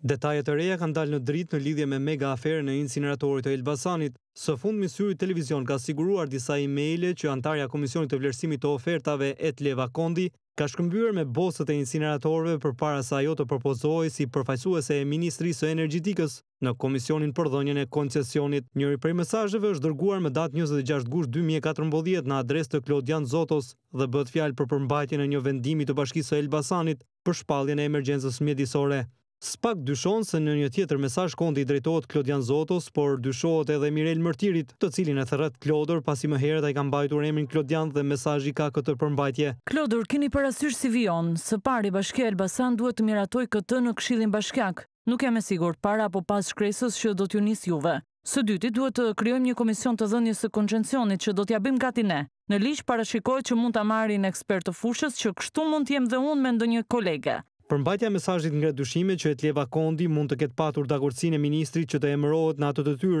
Detajet e reja kanë dalë në dritë në lidhje me mega aferë në incineratorit e Elbasanit. Së fund misurit televizion ka siguruar disa e-maile që antarja Komisionit të Vlerësimit të Ofertave et Leva Kondi ka shkëmbyrë me bosët e incineratorve për para sa ajo të propozohi si përfajsuese e Ministrisë e Energetikës në Komisionin për dhënjën e koncesionit. Njëri prej mesajëve është dërguar me datë 26 gush 2014 në adres të Klodian Zotos dhe bët fjalë për përmbajtjen e një vendimi të bashkisë e Elbasanit për shpaljen e emergjensës mjedisore. Spak dyshon se në një tjetër mesaj kondi i drejtojt Klodian Zotos, por dyshojt edhe Mirel Mërtirit, të cilin e thërët Klodur, pasi më herët e kam bajtur emrin Klodian dhe mesaj i ka këtë përmbajtje. Klodur, kini parasysh si vion, së pari bashkja Elbasan duhet të miratoj këtë në kshilin bashkjak. Nuk jam e sigur para apo pas shkresës që do t'ju njës juve. Së dyti duhet të kryojmë një komision të dhënjës së konxencionit që do t'ja bim gati ne. Në liqë parashikoj që mund t'a marrin ekspert të fushës që kështu mund t'jem dhe unë me ndë një kolege. Përmbajtja e mesazhit nga dyshimet që Etleva Kondi mund të ketë patur dakordsinë e ministrit që të emërohet në ato detyrë,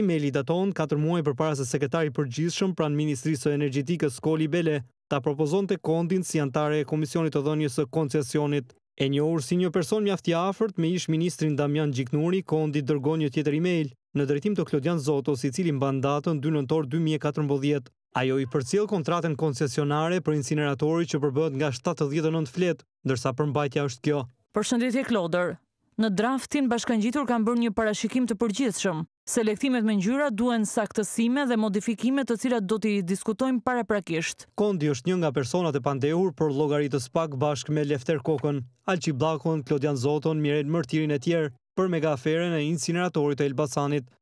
emaili daton 4 muaj përpara se sekretari i përgjithshëm pranë Ministrisë së Energjetikës Koli Bele ta propozonte Kondin si antare e Komisionit të Dhënies së Koncesionit. E njohur si një person mjaft i afërt me ish ministrin Damian Gjiknuri, Kondi dërgon një tjetër email në drejtim të Klodjan Zotos, i cili mban datën 2 nëntor 2014. Ajo i përcil kontraten koncesionare për incineratori që përbët nga 79 flet, dërsa përmbajtja është kjo. Për e Kloder, në draftin bashkëngjitur gjitur kam bërë një parashikim të përgjithshëm. Selektimet me njyra duen saktësime dhe modifikimet të cilat do t'i diskutojmë para prakisht. Kondi është një nga personat e pandehur për logaritës pak bashk me Lefter Kokën, Alqi Blakon, Klodian Zoton, Miren Mërtirin e tjerë për megaferen e incineratorit e Elbasanit.